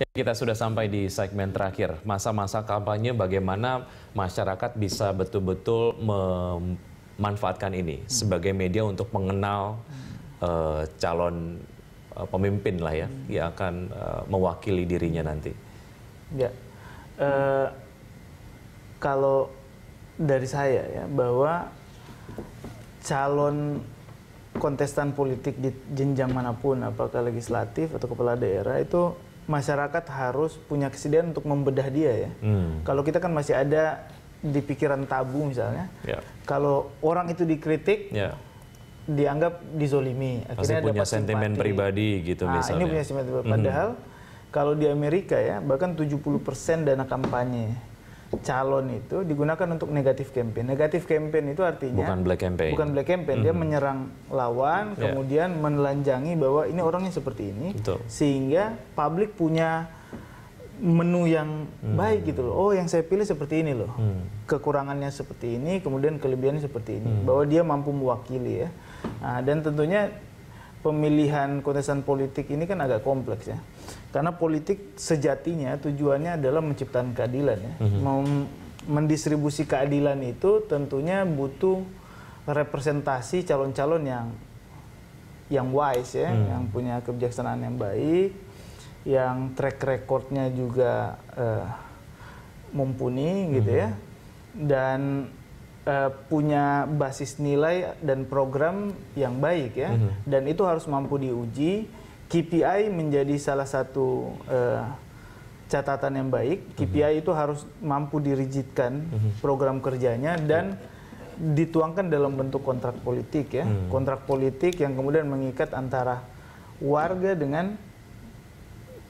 Kita sudah sampai di segmen terakhir, masa-masa kampanye bagaimana masyarakat bisa betul-betul memanfaatkan ini sebagai media untuk mengenal uh, calon uh, pemimpin lah ya, hmm. yang akan uh, mewakili dirinya nanti. Ya, uh, kalau dari saya ya bahwa calon kontestan politik di jenjang manapun, apakah legislatif atau kepala daerah itu masyarakat harus punya kesediaan untuk membedah dia ya. Hmm. Kalau kita kan masih ada di pikiran tabu misalnya. Yeah. Kalau orang itu dikritik, yeah. dianggap dizolimi. Akhirnya Masih gitu ah, punya sentimen pribadi gitu nah, misalnya. Ini punya sentimen pribadi. Padahal mm. kalau di Amerika ya, bahkan 70% dana kampanye calon itu digunakan untuk negatif campaign. Negatif campaign itu artinya bukan black campaign. Bukan black campaign, mm -hmm. dia menyerang lawan, yeah. kemudian menelanjangi bahwa ini orangnya seperti ini, Betul. sehingga publik punya menu yang hmm. baik gitu loh. Oh, yang saya pilih seperti ini loh. Hmm. Kekurangannya seperti ini, kemudian kelebihannya seperti ini. Hmm. Bahwa dia mampu mewakili ya. Nah, dan tentunya pemilihan kontestan politik ini kan agak kompleks ya. Karena politik sejatinya tujuannya adalah menciptakan keadilan ya. Mm-hmm. mendistribusi keadilan itu tentunya butuh representasi calon-calon yang yang wise ya, mm. yang punya kebijaksanaan yang baik, yang track recordnya juga uh, mumpuni gitu mhm. ya. Dan uh, punya basis nilai dan program yang baik ya. Mm -hmm. Dan itu harus mampu diuji. KPI menjadi salah satu uh, catatan yang baik. Mhm. KPI mm -hmm. itu harus mampu dirijitkan mm -hmm. program kerjanya dan dituangkan dalam bentuk kontrak politik ya. Mm. Kontrak politik yang kemudian mengikat antara warga dengan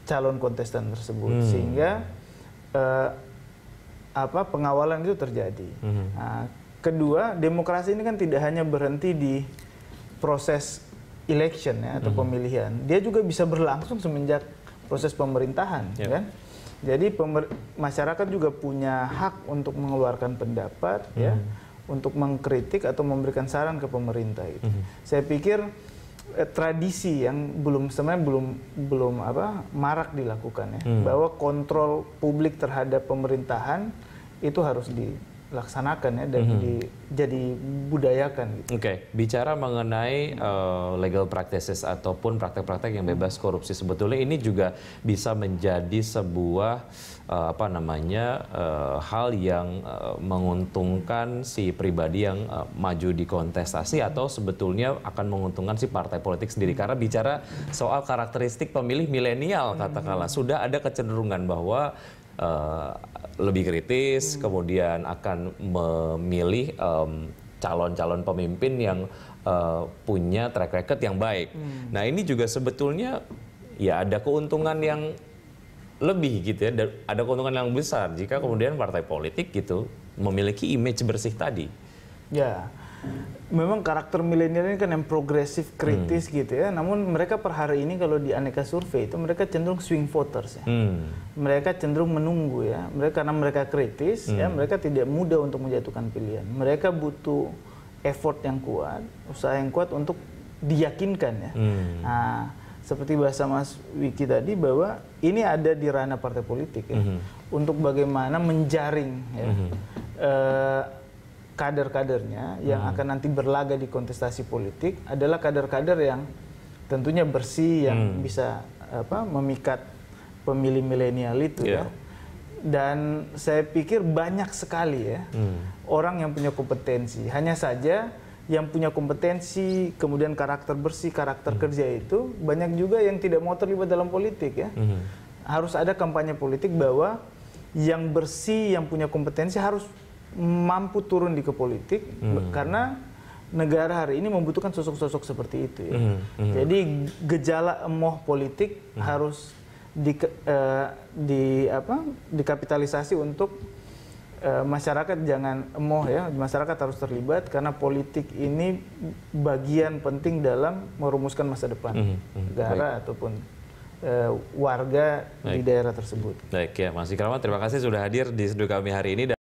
calon kontestan tersebut mm. sehingga uh, apa pengawalan itu terjadi. Mm-hmm. Nah, kedua, demokrasi ini kan tidak hanya berhenti di proses election ya atau mm-hmm. pemilihan. Dia juga bisa berlangsung semenjak proses pemerintahan, yep. Ya. kan? Jadi pemer- masyarakat juga punya hak untuk mengeluarkan pendapat mm-hmm. ya, mhm. untuk mengkritik atau memberikan saran ke pemerintah itu. Mm-hmm. Saya pikir Eh, tradisi yang belum sebenarnya belum belum apa marak dilakukan ya hmm. bahwa kontrol publik terhadap pemerintahan itu harus di laksanakan ya dan mm -hmm. di, jadi budayakan. Gitu. Oke, okay. bicara mengenai uh, legal practices ataupun praktek-praktek yang bebas korupsi sebetulnya ini juga bisa menjadi sebuah uh, apa namanya uh, hal yang uh, menguntungkan si pribadi yang uh, maju di kontestasi atau sebetulnya akan menguntungkan si partai politik sendiri karena bicara soal karakteristik pemilih milenial katakanlah sudah ada kecenderungan bahwa Eh, lebih kritis, hmm. kemudian akan memilih calon calon-calon pemimpin yang uh, punya track record yang baik. Hmm. Nah ini juga sebetulnya ya ada keuntungan yang lebih gitu ya, ada keuntungan yang besar jika kemudian partai politik gitu memiliki image bersih tadi. Ya, memang karakter milenial ini kan yang progresif, kritis hmm. gitu ya. Namun mereka per hari ini kalau di aneka survei itu mereka cenderung swing voters ya. Hmm. Mereka cenderung menunggu ya. Mereka karena mereka kritis ya, hmm. ya, mereka tidak mudah untuk menjatuhkan pilihan. Mereka butuh effort yang kuat, usaha yang kuat untuk diyakinkan ya. Hmm. Nah, seperti bahasa Mas Wiki tadi bahwa ini ada di ranah partai politik ya. Hmm. Untuk bagaimana menjaring ya. Hmm. Uh, kader-kadernya yang hmm. akan nanti berlaga di kontestasi politik adalah kader-kader yang tentunya bersih yang hmm. bisa apa memikat pemilih milenial itu yeah. ya. Iya. Dan saya pikir banyak sekali ya hmm. orang yang punya kompetensi. Hanya saja yang punya kompetensi, kemudian karakter bersih, karakter hmm. kerja itu banyak juga yang tidak mau terlibat dalam politik ya. Hmm. Harus ada kampanye politik bahwa yang bersih, yang punya kompetensi harus mampu turun di ke politik hmm. karena negara hari ini membutuhkan sosok-sosok seperti itu ya. hmm. -hmm. Jadi gejala emoh politik -hmm. harus di uh, di apa dikapitalisasi untuk uh, masyarakat jangan emoh ya, masyarakat harus terlibat karena politik ini bagian penting dalam merumuskan masa depan hmm. -hmm. hmm. negara Baik. ataupun eh, warga Baik. di daerah tersebut. Baik ya, Mas Ikrama terima kasih sudah hadir di studio kami hari ini.